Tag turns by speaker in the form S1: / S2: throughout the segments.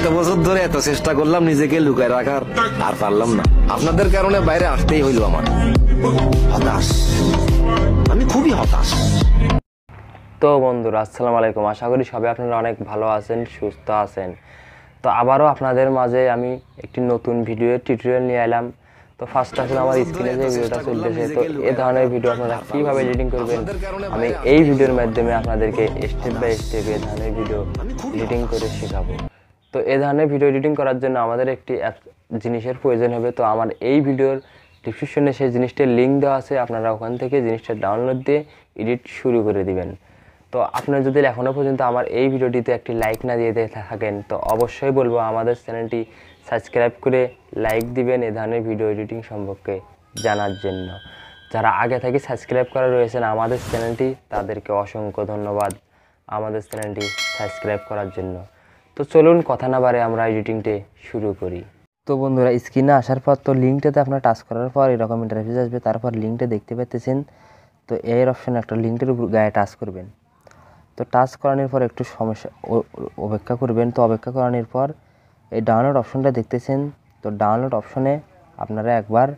S1: এত বছর ধরে এত চেষ্টা করলাম নিজেকে লুকায় রাখার আর পারলাম না আপনাদের কারণে বাইরে আসতেই হইল আমার হতাশ আমি খুবই হতাশ তো বন্ধুরা আসসালামু আলাইকুম আশা করি সবাই আপনারা অনেক ভালো আছেন সুস্থ আছেন তো আবারও আপনাদের মাঝে আমি একটি নতুন ভিডিও টিউটোরিয়াল নিয়ে এলাম তো ফার্স্ট আসলে আমার স্ক্রিনে যে ভিডিওটা চলতেছে তো এ ধরনের ভিডিও আপনারা কীভাবে এডিটিং করবেন আমি এই ভিডিওর মাধ্যমে আপনাদেরকে স্টেপ বাই স্টেপ এ ধরনের ভিডিও এডিটিং করে শেখাবো তো এ ধরনের ভিডিও এডিটিং করার জন্য আমাদের একটি জিনিসের প্রয়োজন হবে তো আমার এই ভিডিওর ডিসক্রিপশনে সেই জিনিসটির লিঙ্ক দেওয়া আছে আপনারা ওখান থেকে জিনিসটা ডাউনলোড দিয়ে এডিট শুরু করে দিবেন তো আপনারা যদি এখনও পর্যন্ত আমার এই ভিডিওটিতে একটি লাইক না দিয়ে থাকেন তো অবশ্যই বলবো আমাদের চ্যানেলটি সাবস্ক্রাইব করে লাইক দিবেন এ ধরনের ভিডিও এডিটিং সম্পর্কে জানার জন্য যারা আগে থেকে সাবস্ক্রাইব করা রয়েছেন আমাদের চ্যানেলটি তাদেরকে অসংখ্য ধন্যবাদ আমাদের চ্যানেলটি সাবস্ক্রাইব করার জন্য তো চলুন কথা না বারে আমরা এডিটিংটি শুরু করি তো বন্ধুরা স্ক্রিনে আসার পর তো লিঙ্কটাতে আপনার টাচ করার পর এরকম ইন্টারফেস আসবে তারপর লিঙ্কটা দেখতে পাইতেছেন তো এর অপশানে একটা লিঙ্কের উপর গায়ে টাচ করবেন তো টাচ করানোর পর একটু সমস্যা অপেক্ষা করবেন তো অপেক্ষা করানোর পর এই ডাউনলোড অপশনটা দেখতেছেন তো ডাউনলোড অপশনে আপনারা একবার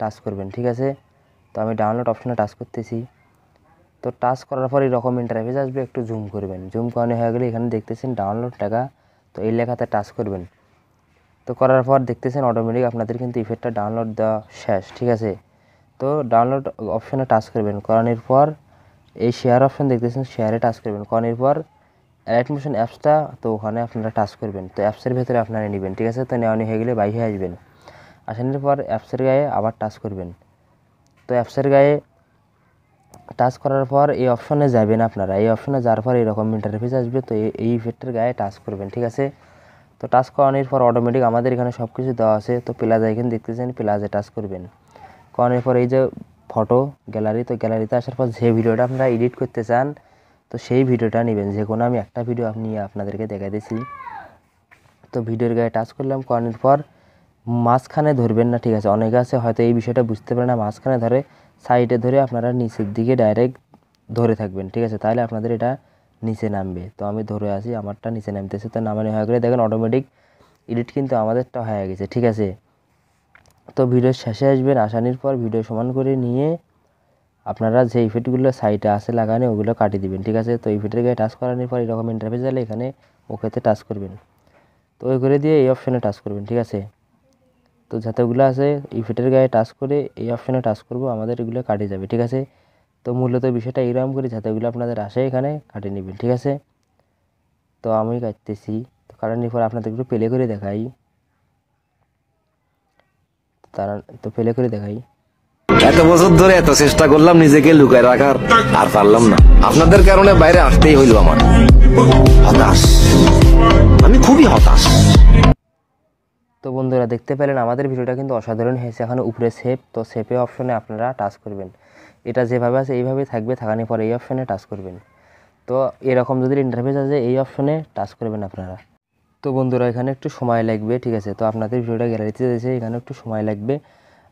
S1: টাচ করবেন ঠিক আছে তো আমি ডাউনলোড অপশনে টাচ করতেছি তো টাচ করার পর এরকম ইন্টারফেস আসবে একটু জুম করবেন জুম করানো হয়ে গেলে এখানে দেখতেছেন ডাউনলোড টাকা তো এই লেখাতে টাচ করবেন তো করার পর দেখতেছেন অটোমেটিক আপনাদের কিন্তু ইফেক্টটা ডাউনলোড দেওয়া শেষ ঠিক আছে তো ডাউনলোড অপশানে টাচ করবেন করানোর পর এই শেয়ার অপশান দেখতেছেন শেয়ারে টাচ করবেন করানোর পর অ্যাডমিশন মোশন অ্যাপসটা তো ওখানে আপনারা টাচ করবেন তো অ্যাপসের ভেতরে আপনারা নেবেন ঠিক আছে তো নেওয়া নিয়ে হয়ে গেলে বাইরে আসবেন আসানোর পর অ্যাপসের গায়ে আবার টাচ করবেন তো অ্যাপসের গায়ে টাচ করার পর এই অপশনে যাবেন আপনারা এই অপশনে যাওয়ার পর এরকম ইন্টারফেস আসবে তো এই ইফেক্টের গায়ে টাচ করবেন ঠিক আছে তো টাচ করানোর পর অটোমেটিক আমাদের এখানে সব কিছু দেওয়া আছে তো প্লাজা এখানে দেখতেছেন প্লাজে টাচ করবেন করানোর পর এই যে ফটো গ্যালারি তো গ্যালারিতে আসার পর যে ভিডিওটা আপনারা এডিট করতে চান তো সেই ভিডিওটা নেবেন যে কোনো আমি একটা ভিডিও আপনি আপনাদেরকে দেখা দিয়েছি তো ভিডিওর গায়ে টাচ করলাম করানোর পর মাঝখানে ধরবেন না ঠিক আছে অনেক আছে হয়তো এই বিষয়টা বুঝতে পারে না মাঝখানে ধরে সাইডে ধরে আপনারা নিচের দিকে ডাইরেক্ট ধরে থাকবেন ঠিক আছে তাহলে আপনাদের এটা নিচে নামবে তো আমি ধরে আছি আমারটা নিচে নামতেছে তো নামানি হয়ে গেলে দেখেন অটোমেটিক এডিট কিন্তু আমাদেরটা হয়ে গেছে ঠিক আছে তো ভিডিওর শেষে আসবেন আসানির পর ভিডিও সমান করে নিয়ে আপনারা যে ইফেক্টগুলো সাইটে আছে লাগানো ওগুলো কাটিয়ে দিবেন ঠিক আছে তো ইফেক্টের গায়ে টাচ করানোর পর এরকম ইন্টারভিউ এলে এখানে ওকেতে টাচ করবেন তো ওই করে দিয়ে এই অপশানে টাচ করবেন ঠিক আছে তো যাতেগুলো আছে ইফেটের গায়ে টাচ করে এই অপশানে টাচ করবো আমাদের এগুলো কাটে যাবে ঠিক আছে তো মূলত বিষয়টা এরকম করে যাতেগুলো আপনাদের আসে এখানে কাটে নেবেন ঠিক আছে তো আমি কাটতেছি তো কাটানোর পর আপনাদের একটু প্লে করে দেখাই তারা তো প্লে করে দেখাই এত বছর ধরে এত চেষ্টা করলাম নিজেকে লুকায় রাখার আর পারলাম না আপনাদের কারণে বাইরে আসতেই হইল আমার হতাশ আমি খুবই হতাশ আপনারা দেখতে পেলেন আমাদের ভিডিওটা কিন্তু অসাধারণ হয়েছে এখানে উপরে সেভ তো সেভে অপশনে আপনারা টাচ করবেন এটা যেভাবে আছে এইভাবে থাকবে থাকানোর পর এই অপশনে টাচ করবেন তো এরকম যদি ইন্টারফেস আছে এই অপশনে টাচ করবেন আপনারা তো বন্ধুরা এখানে একটু সময় লাগবে ঠিক আছে তো আপনাদের ভিডিওটা গ্যালারিতে দিয়েছে এখানে একটু সময় লাগবে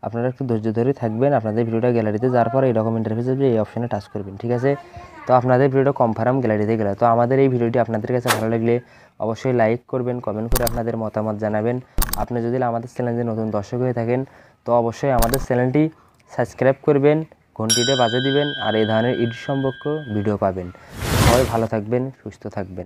S1: আপনারা একটু ধৈর্য ধরে থাকবেন আপনাদের ভিডিওটা গ্যালারিতে যাওয়ার পর এই ডকুমেন্টের হবে এই অপশানে টাচ করবেন ঠিক আছে তো আপনাদের ভিডিওটা কনফার্ম গ্যালারিতে গেলে তো আমাদের এই ভিডিওটি আপনাদের কাছে ভালো লাগলে অবশ্যই লাইক করবেন কমেন্ট করে আপনাদের মতামত জানাবেন আপনি যদি আমাদের চ্যানেলে নতুন দর্শক হয়ে থাকেন তো অবশ্যই আমাদের চ্যানেলটি সাবস্ক্রাইব করবেন ঘণ্টিতে বাজে দিবেন আর এই ধরনের ইডি সম্পর্ক ভিডিও পাবেন সবাই ভালো থাকবেন সুস্থ থাকবেন